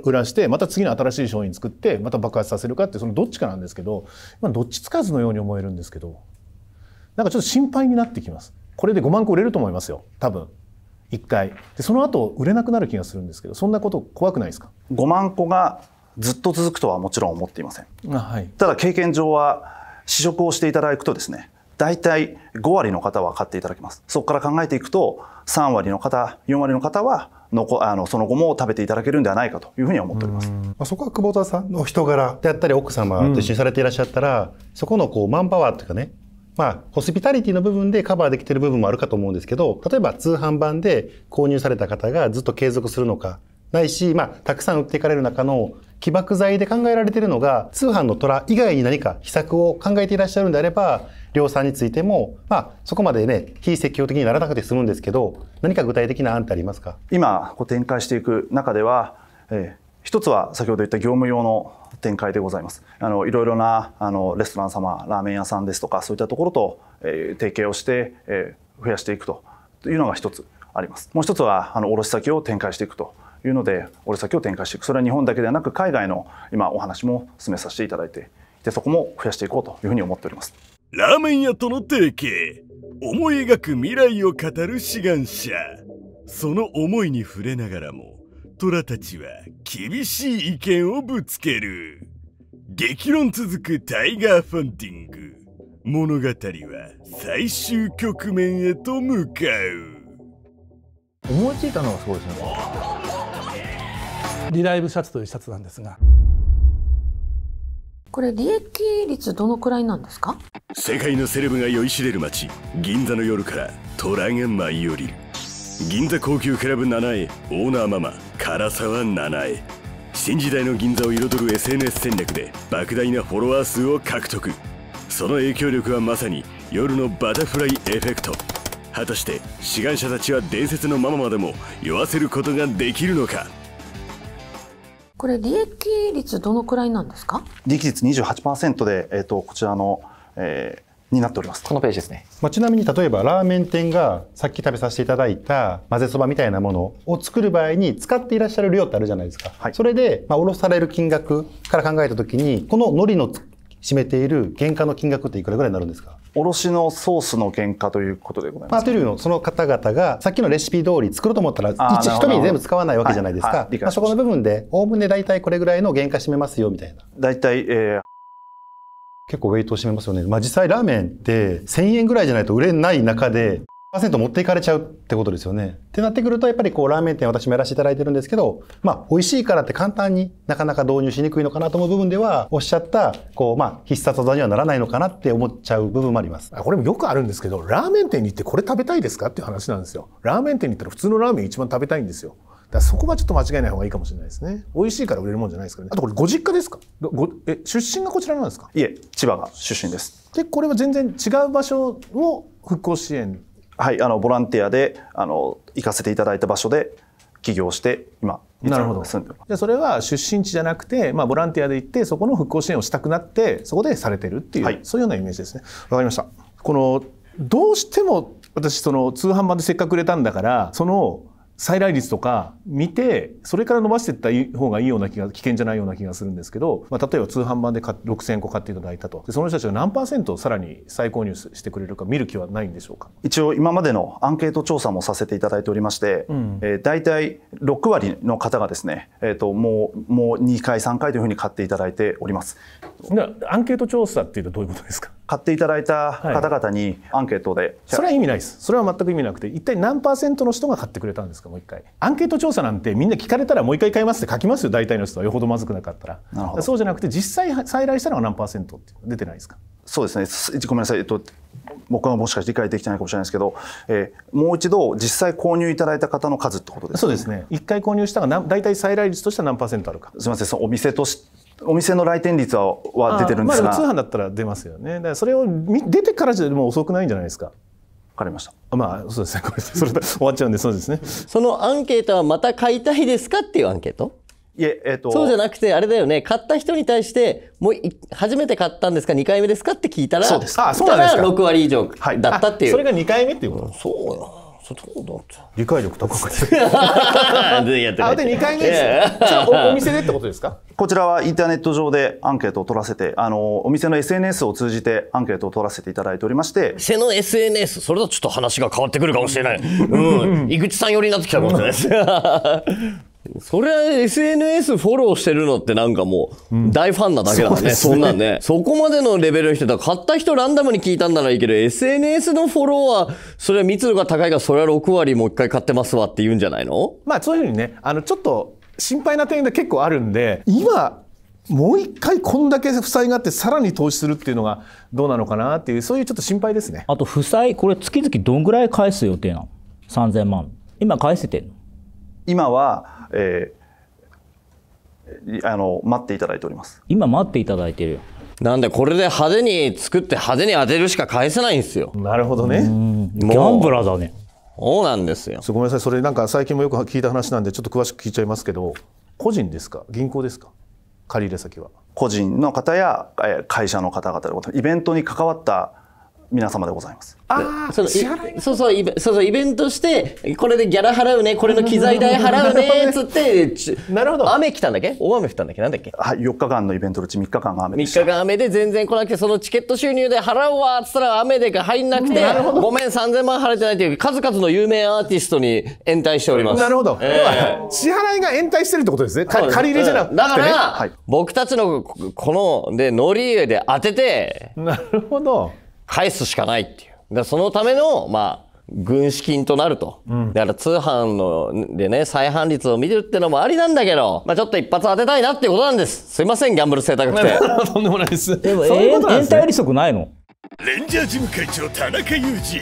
売らしてまた次の新しい商品作ってまた爆発させるかってそのどっちかなんですけど、まあ、どっちつかずのように思えるんですけどなんかちょっと心配になってきます。これで5万個売れると思いますよ。多分。1回。で、その後売れなくなる気がするんですけど、そんなこと怖くないですか ?5 万個がずっと続くとはもちろん思っていません。はい、ただ経験上は試食をしていただくとですね、大体5割の方は買っていただきます。そこから考えていくと、3割の方、4割の方はのあのその後も食べていただけるんではないかというふうに思っております。まあ、そこは久保田さんの人柄であったり奥様と一緒にされていらっしゃったら、うん、そこのこうマンパワーというかね、まあ、ホスピタリティの部分でカバーできてる部分もあるかと思うんですけど、例えば通販版で購入された方がずっと継続するのか、ないし、まあ、たくさん売っていかれる中の起爆剤で考えられているのが、通販の虎以外に何か秘策を考えていらっしゃるんであれば、量産についても、まあ、そこまでね、非積極的にならなくて済むんですけど、何か具体的な案ってありますか今、こう展開していく中では、えー一つは先ほど言った業務用の展開でございますあのいろいろなあのレストラン様ラーメン屋さんですとかそういったところと、えー、提携をして、えー、増やしていくというのが一つありますもう一つはあの卸先を展開していくというので卸先を展開していくそれは日本だけではなく海外の今お話も進めさせていただいてでそこも増やしていこうというふうに思っておりますラーメン屋との提携思い描く未来を語る志願者その思いに触れながらも虎たちは厳しい意見をぶつける。激論続くタイガーファンティング。物語は最終局面へと向かう。思いついたのはそうですね。リライブシャツというシャツなんですが。これ利益率どのくらいなんですか世界のセレブが酔いしれる街銀座の夜から虎ラゲン舞い降りる銀座高級クラブ7重オーナーママ唐沢7重新時代の銀座を彩る SNS 戦略で莫大なフォロワー数を獲得その影響力はまさに夜のバタフライエフェクト果たして志願者たちは伝説のママまでも酔わせることができるのかこれ利益率どのくらいなんですか利益率28%で、えーと、とこちらの、えーになっておりますこのページですね、まあ、ちなみに例えばラーメン店がさっき食べさせていただいた混ぜそばみたいなものを作る場合に使っていらっしゃる量ってあるじゃないですか、はい、それで、まあ、おろされる金額から考えた時にこの海苔の占めている原価の金額っていくらぐらいになるんですか卸のソースの原価ということでございます、まあ、というその方々がさっきのレシピ通り作ろうと思ったら一人全部使わないわけじゃないですか、はいはい、まあ、そこの部分でおおむね大体これぐらいの原価占めますよみたいな大体、えー結構ウェイトを占めますよね。まあ実際ラーメンって1000円ぐらいじゃないと売れない中で、100%持っていかれちゃうってことですよね。ってなってくると、やっぱりこう、ラーメン店私もやらせていただいてるんですけど、まあ、美味しいからって簡単になかなか導入しにくいのかなと思う部分では、おっしゃった、こう、まあ、必殺技にはならないのかなって思っちゃう部分もあります。これもよくあるんですけど、ラーメン店に行ってこれ食べたいですかっていう話なんですよ。ラーメン店に行ったら普通のラーメン一番食べたいんですよ。だそこはちょっと間違えない方がいいかもしれないですね。美味しいから売れるもんじゃないですからね。あとこれご実家ですかごえ出身がこちらなんですかいえ、千葉が出身です。で、これは全然違う場所を復興支援はい、あのボランティアであの行かせていただいた場所で起業して今なるほど住んでそれは出身地じゃなくて、まあ、ボランティアで行ってそこの復興支援をしたくなってそこでされてるっていう、はい、そういうようなイメージですねわかりましたこのどうしても私その通販版でせっかく売れたんだからその再来率とか見て、それから伸ばしていった方がいいような気が、危険じゃないような気がするんですけど、まあ、例えば通販版で6000個買っていただいたと。その人たちが何パーセントさらに再購入してくれるか見る気はないんでしょうか一応今までのアンケート調査もさせていただいておりまして、うん、えー、大体6割の方がですね、えーと、ともうもう2回3回というふうに買っていただいております。アンケート調査っていうとどういうことですか買っていただいた方々にアンケートで、はい、それは意味ないですそれは全く意味なくて一体何パーセントの人が買ってくれたんですかもう一回アンケート調査なんてみんな聞かれたらもう一回買いますって書きますよ大体の人はよほどまずくなかったらそうじゃなくて実際再来したのは何パーセントって出てないですかそうですねごめんなさい、えっと、僕はもしかして理解できてないかもしれないですけど、えー、もう一度実際購入いただいた方の数ってことですねそうですね一回購入したが大体再来率としては何パーセントあるかすみませんそのお店としお店の来店率はは出てるんですが、まあ、通販だったら出ますよねそれを出てからじゃもう遅くないんじゃないですかわかりましたまあそうですねこれそれで終わっちゃうんでそうですねそのアンケートはまた買いたいですかっていうアンケートいえ、えっ、と。そうじゃなくて、あれだよね、買った人に対して、もう、初めて買ったんですか、2回目ですかって聞いたら、そうです。あ、そうなんですか。6割以上だったっていう。はい、それが2回目っていうこと、そうそうだって理解力高くてあで2回目ですお店でってことですかこちらはインターネット上でアンケートを取らせてあのお店の SNS を通じてアンケートを取らせていただいておりまして店の SNS それだとちょっと話が変わってくるかもしれない、うん、井口さん寄りになってきたかもしれないですそれは SNS フォローしてるのってなんかもう大ファンなだけだね、うん、そんなんね。そこまでのレベルの人だ。買った人ランダムに聞いたんならいいけど、SNS のフォローは、それは密度が高いから、それは6割もう一回買ってますわって言うんじゃないのまあそういうふうにね、あのちょっと心配な点が結構あるんで、今、もう一回こんだけ負債があってさらに投資するっていうのがどうなのかなっていうそういうちょっと心配ですねあと負債これ月々どんぐらい返す予定なの3000万今返せてんの今はえー、あの待っていただいております今待っていただいてるよなんでこれで派手に作って派手に当てるしか返せないんですよなるほどねギャンブラーだねそうなんですよごめんなさいそれなんか最近もよく聞いた話なんでちょっと詳しく聞いちゃいますけど個人ですか銀行ですか借入先は個人の方や会社の方々イベントに関わった皆様でございます。あそのそうそうイベそうそうイベントしてこれでギャラ払うねこれの機材代払うねっつってなるほど雨来たんだっけ大雨降ったんだっけなんだっけはい4日間のイベントのうち3日間が雨でした3日間雨で全然来なくてそのチケット収入で払うわっつったら雨でが入んなくて、う ん、ごめん三千万払ってないという数々の有名アーティストに延滞しておりますなるほど、えー、支払いが延滞してるってことですね借り入れじゃなくて、ね、だから、はい、僕たちのこので乗り入れで当ててなるほど返すしかないっていう。だそのための、まあ、軍資金となると。うん、だから通販のでね、再販率を見るってのもありなんだけど、まあちょっと一発当てたいなっていうことなんです。すいません、ギャンブル性高くて。とんでもないです。でも、そういうことなんです、ね、延滞利息ないのレンジャー事務会長、田中裕二。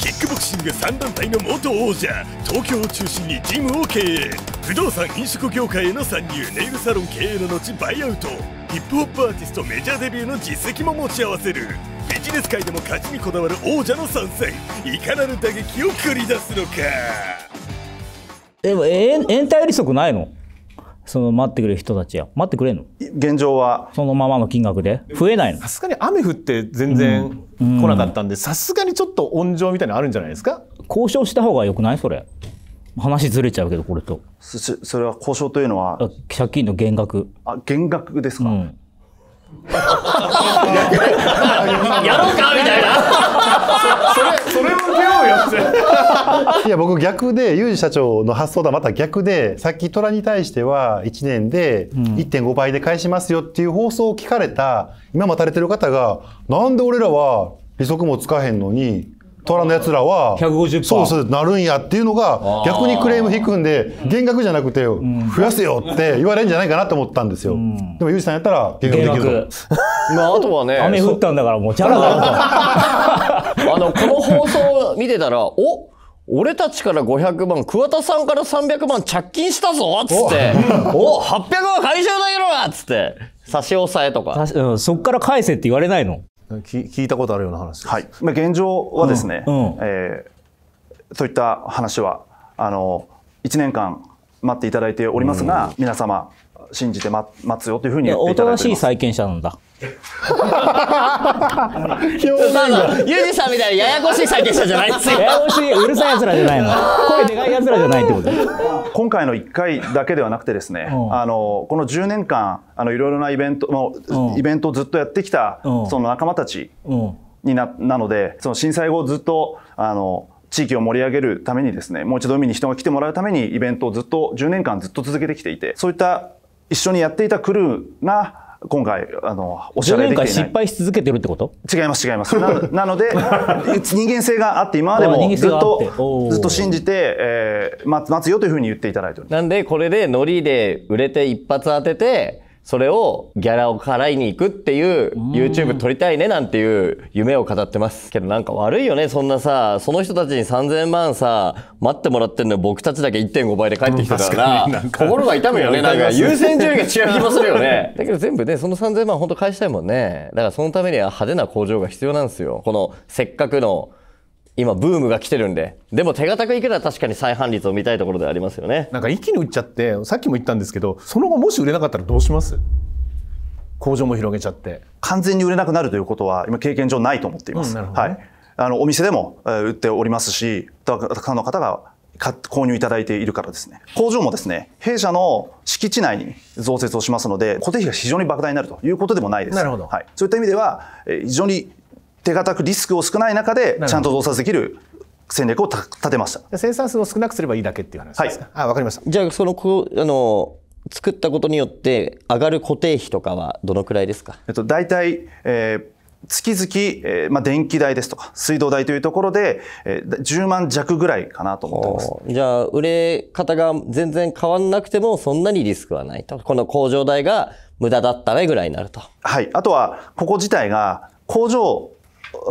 キックボクシング3団体の元王者、東京を中心にジムを経営。不動産飲食業界への参入、ネイルサロン経営の後、バイアウト。ヒップホップアーティストメジャーデビューの実績も持ち合わせるビジネス界でも勝ちにこだわる王者の参戦いかなる打撃を繰り出すのかでも延滞利息ないのその待ってくれる人たちや待ってくれんの現状はそのままの金額で増えないのさすがに雨降って全然来なかったんでさすがにちょっと温情みたいなのあるんじゃないですか交渉した方がよくないそれ話ずれちゃうけど、これと。それは交渉というのは借金の減額。あ、減額ですか、うん、やろうかみたいなそれそれを受けようよっていや僕逆でユージ社長の発想とはまた逆でさっき虎に対しては1年で1.5倍で返しますよっていう放送を聞かれた今待たれてる方がなんで俺らは利息もつかへんのに虎のやつらは150%そうそうなるんやっていうのが逆にクレーム引くんで減額じゃなくて増やせよって言われるんじゃないかなと思ったんですよ、うん、でもユージさんやったら減額できるまああとはね 雨降ったんだからもうチャラだろと あのこの放送見てたらお俺たちから500万、桑田さんから300万着金したぞっつって、おお !800 万回収だけろっつって、差し押さえとか。うん、そっから返せって言われないの聞いたことあるような話はい、まあ、現状はですね、うんうん、えー、そういった話はあの1年間待っていただいておりますが、うん、皆様信じて待つよというふうに言っていただいておとしい債権者なんだ。ユージさんみたいややこしい債権者じゃないすよ。ややこしい、うるさい奴らじゃないの。声でかい奴らじゃないってこと今回の1回だけではなくてですね、あの、この10年間、あの、いろいろなイベントの、イベントをずっとやってきた、その仲間たちにな、なので、その震災後ずっと、あの、地域を盛り上げるためにですね、もう一度海に人が来てもらうためにイベントをずっと10年間ずっと続けてきていて、そういった一緒にやっていたクルーが今回あのおしゃれできてい失敗し続けてるってこと違います違いますなので 人間性があって今までもずっとずっと信じて、えー、待つよというふうに言っていただいておりますなんでこれでノリで売れて一発当ててそれをギャラを払いに行くっていう YouTube 撮りたいねなんていう夢を語ってますけどなんか悪いよねそんなさその人たちに3000万さ待ってもらってんの僕たちだけ1.5倍で帰ってきてたから、うん、か心が痛むよねなんか優先順位が違う気もするよねだけど全部ねその3000万本当返したいもんねだからそのためには派手な工場が必要なんですよこのせっかくの今ブームが来てるんででも手堅くいくら確かに再販率を見たいところでありますよねなんか一気に売っちゃってさっきも言ったんですけどその後もし売れなかったらどうします工場も広げちゃって完全に売れなくなるということは今経験上ないと思っています、うんね、はいあのお店でも売っておりますしたくさんの方が購入いただいているからですね工場もですね弊社の敷地内に増設をしますので固定費が非常に莫大になるということでもないですなるほど、はい、そういった意味では非常に手堅くリスクを少ない中でちゃんと動作できる戦略を立てました生産数を少なくすればいいだけっていう話ですか、はい、あ分かりましたじゃあそのこあの作ったことによって上がる固定費とかはどのくらいですか、えっと、大体、えー、月々、えーまあ、電気代ですとか水道代というところで、えー、10万弱ぐらいかなと思ってますじゃあ売れ方が全然変わんなくてもそんなにリスクはないとこの工場代が無駄だったらぐらいになるとはいあとはここ自体が工場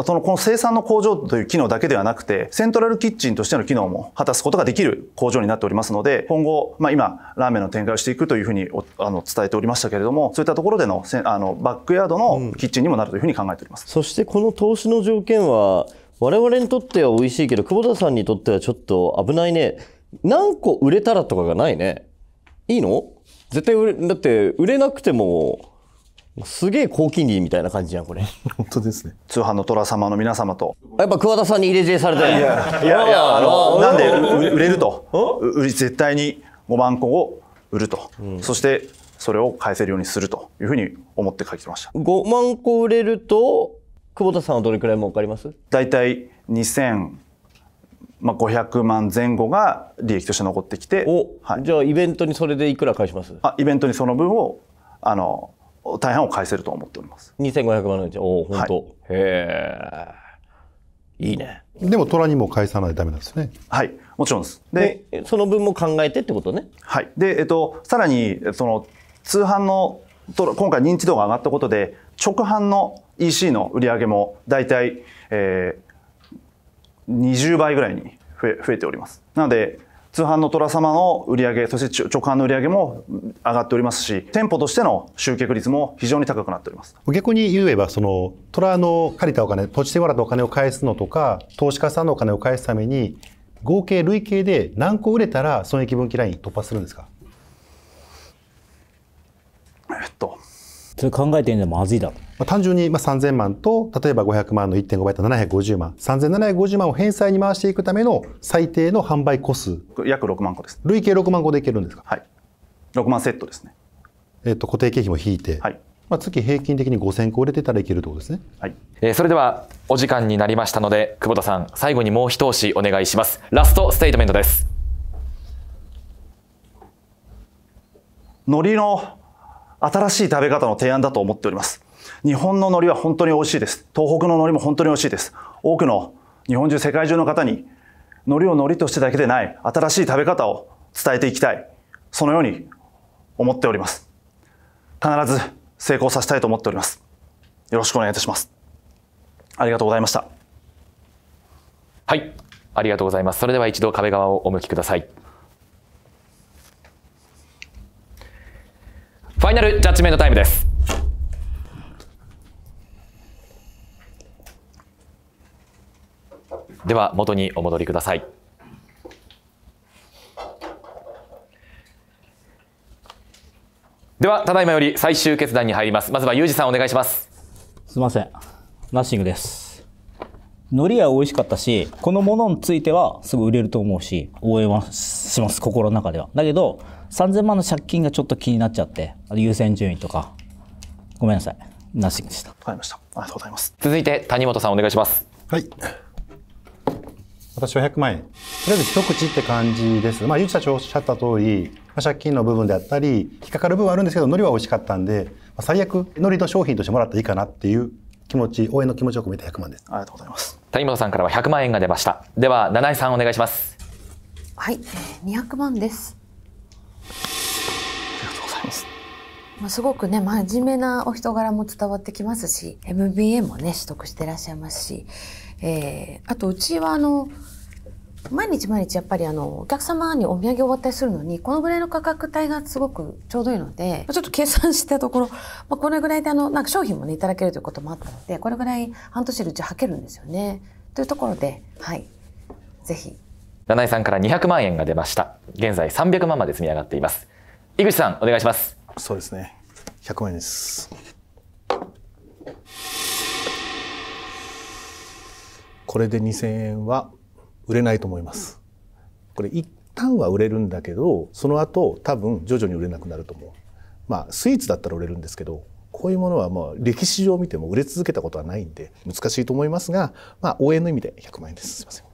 そのこの生産の工場という機能だけではなくて、セントラルキッチンとしての機能も果たすことができる工場になっておりますので、今後、まあ、今、ラーメンの展開をしていくというふうにあの伝えておりましたけれども、そういったところでのあのバックヤードのキッチンにもなるというふうに考えております。うん、そしてこの投資の条件は、我々にとっては美味しいけど、久保田さんにとってはちょっと危ないね。何個売れたらとかがないね。いいの絶対売れ、だって売れなくても、すげえ高金利みたいな感じじゃんこれ 本当ですね通販の虎様の皆様とやっぱ桑田さんに入れ知恵されていやいやいやあのなんで売れると売り絶対に5万個を売ると、そしてそれを返せるようにするというふうに思って書いてました5万個売れると久保田さんはどれくらい儲かります大体2500万前後が利益として残ってきてお、はい、じゃあイベントにそれでいくら返しますあイベントにその分をあの大半を返せると思っております。2500万のうち、おお、本当、はい、へえ、いいね。でも虎にも返さないとダメなんですね。はい、もちろんです。で、でその分も考えてってことね。はい。で、えっとさらにその通販の今回認知度が上がったことで直販の EC の売り上げも大体、えー、20倍ぐらいに増え増えております。なので通販の虎様の売上そして直販の売り上げも上がっておりますし店舗としての集客率も非常に高くなっております逆に言えばその虎の借りたお金土地でもらったお金を返すのとか投資家さんのお金を返すために合計累計で何個売れたら損益分岐ライン突破するんですかえっとそれ考えてみるのまずいだろまあ、単純にまあ3000万と、例えば500万の1.5倍と750万、3750万を返済に回していくための最低の販売個数。約6万個です。累計6万個でいけるんですかはい。6万セットですね。えっ、と、固定経費も引いて、はい、まあ、月平均的に5000個売れてたらいけるとことですね。はい。えー、それでは、お時間になりましたので、久保田さん、最後にもう一押しお願いします。ラストステートメントです。海苔の新しい食べ方の提案だと思っております。日本の海苔は本当に美味しいです。東北の海苔も本当に美味しいです。多くの日本中、世界中の方に海苔を海苔としてだけでない新しい食べ方を伝えていきたい。そのように思っております。必ず成功させたいと思っております。よろしくお願いいたします。ありがとうございました。はい。ありがとうございます。それでは一度壁側をお向きください。ファイナルジャッジメントタイムですでは元にお戻りくださいではただいまより最終決断に入りますまずはユージさんお願いしますすみませんナッシングです海苔は美味しかったしこのものについてはすぐ売れると思うし応援はします心の中ではだけど3000万の借金がちょっと気になっちゃって優先順位とかごめんなさいなしでしたわかりましたありがとうございます続いて谷本さんお願いしますはい私は100万円とりあえず一口って感じですまあゆうちさんおっしゃった通り借金の部分であったり引っかかる部分はあるんですけど海苔は美味しかったんで最悪海苔の商品としてもらったらいいかなっていう気持ち応援の気持ちを込めて100万ですありがとうございます谷本さんからは100万円が出ましたでは七井さんお願いしますはい、200万ですまあ、すごくね、真面目なお人柄も伝わってきますし、MBA もね、取得してらっしゃいますし、えー、あとうちはあの、毎日毎日やっぱりあの、お客様にお土産をお渡しするのに、このぐらいの価格帯がすごくちょうどいいので、ちょっと計算したところ、まあ、これぐらいであの、なんか商品もね、いただけるということもあったので、これぐらい半年でうちはけるんですよね。というところで、はい。ぜひ。七井さんから200万円が出ました。現在300万まで積み上がっています。井口さん、お願いします。そうですね100万円ですこれで2000円は売れないと思いますこれ一旦は売れるんだけどその後多分徐々に売れなくなると思うまあスイーツだったら売れるんですけどこういうものはもう歴史上見ても売れ続けたことはないんで難しいと思いますが、まあ、応援の意味で100万円です。すいません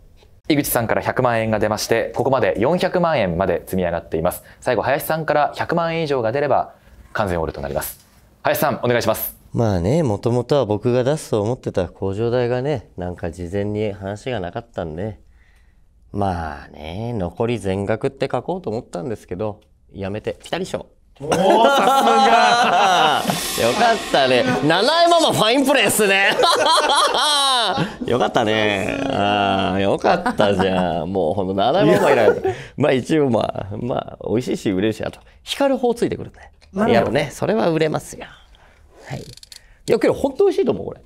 井口さんから100万円が出まして、ここまで400万円まで積み上がっています。最後、林さんから100万円以上が出れば、完全オールとなります。林さん、お願いします。まあね、もともとは僕が出すと思ってた工場代がね、なんか事前に話がなかったんで、まあね、残り全額って書こうと思ったんですけど、やめて、ピタリ賞。おお、さすが よかったね。七重ママファインプレーっすね。よかったね。ああ、よかったじゃん。もうほんと7秒もいらない。まあ一応まあ、まあ美味しいし売れるし、あと光る方ついてくるね。いやね、それは売れますよ。はい。いや、けど本当美味しいと思う、これ。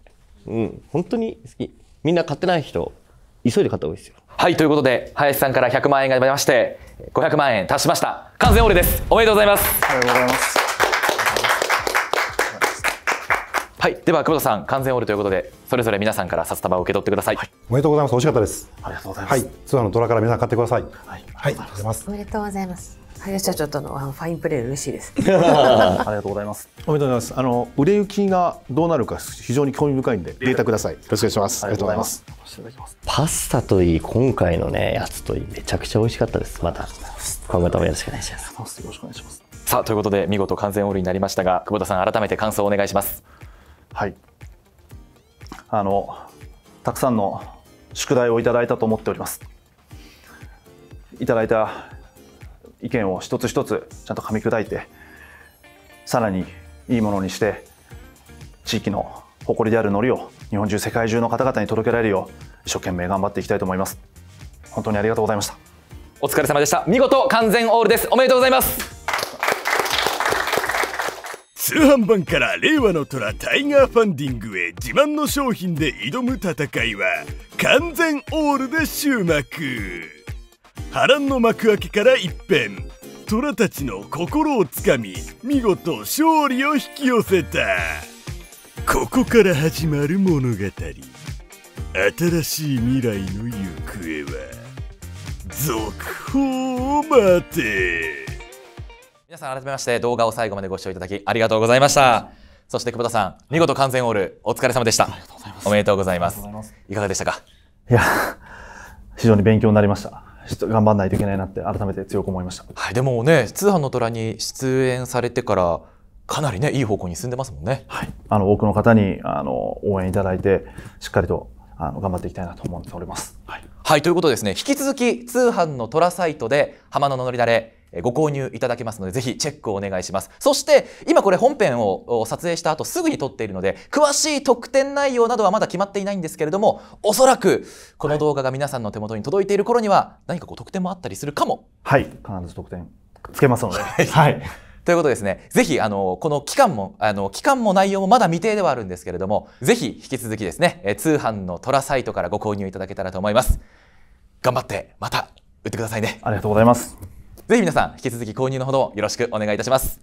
うん、本当に好き。みんな買ってない人、急いで買った方がいいですよ。はい、ということで、林さんから100万円が出まして、500万円達しました。完全オールです。おめでとうございます。ありがとうございます。はい、では久保田さん完全オールということでそれぞれ皆さんから札束を受け取ってください、はい、おめでとうございます惜しかったですありがとうございます、はい、ツアーのドラから皆さん買ってくださいはい、ありがとうございますおめでとうございます林社長とのファインプレー嬉しいです ありがとうございますおめでとうございますあの売れ行きがどうなるか非常に興味深いんでデータくださいよろしくお願いしますありがとうございますパスタといい今回のねやつといいめちゃくちゃ美味しかったですまた今後ともよろしくお願いしますよろしくお願いしますさあということで見事完全オールになりましたが久保田さん改めて感想をお願いしますはいあのたくさんの宿題をいただいたと思っておりますいただいた意見を一つ一つちゃんと噛み砕いてさらにいいものにして地域の誇りであるのりを日本中世界中の方々に届けられるよう一生懸命頑張っていきたいと思います本当にありがとうございましたお疲れ様でした見事完全オールですおめでとうございます通販版から令和の虎タイガーファンディングへ自慢の商品で挑む戦いは完全オールで終幕波乱の幕開けから一変虎たちの心をつかみ見事勝利を引き寄せたここから始まる物語新しい未来の行方は続報を待て皆さん改めまして動画を最後までご視聴いただきありがとうございました。そして久保田さん、見事完全オールお疲れ様でした。おめでとうございます。いますいかがでしたかいや、非常に勉強になりました。ちょっと頑張らないといけないなって改めて強く思いました。はい、でもね、通販の虎に出演されてからかなりね、いい方向に進んでますもんね。はい、あの多くの方にあの応援いただいて、しっかりとあの頑張っていきたいなと思っております。はい、はい、ということですね。引き続き通販の虎サイトで浜野ののりだれご購入いただけますので、ぜひチェックをお願いします。そして、今これ本編を撮影した後すぐに撮っているので、詳しい特典内容などはまだ決まっていないんですけれども、おそらくこの動画が皆さんの手元に届いている頃には、何かこう特典もあったりするかも。はい、必ず特典つけますので。はい。ということですね。ぜひ、あの、この期間も、あの、期間も内容もまだ未定ではあるんですけれども、ぜひ引き続きですね、え通販のトラサイトからご購入いただけたらと思います。頑張って、また売ってくださいね。ありがとうございます。ぜひ皆さん引き続き購入のほどよろしくお願いいたします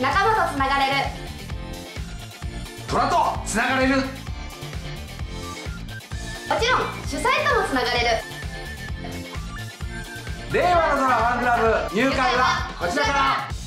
仲間とつながれる虎とつながれるもちろん主催ともつながれる令和の虎ファンクラブ入会はこちらから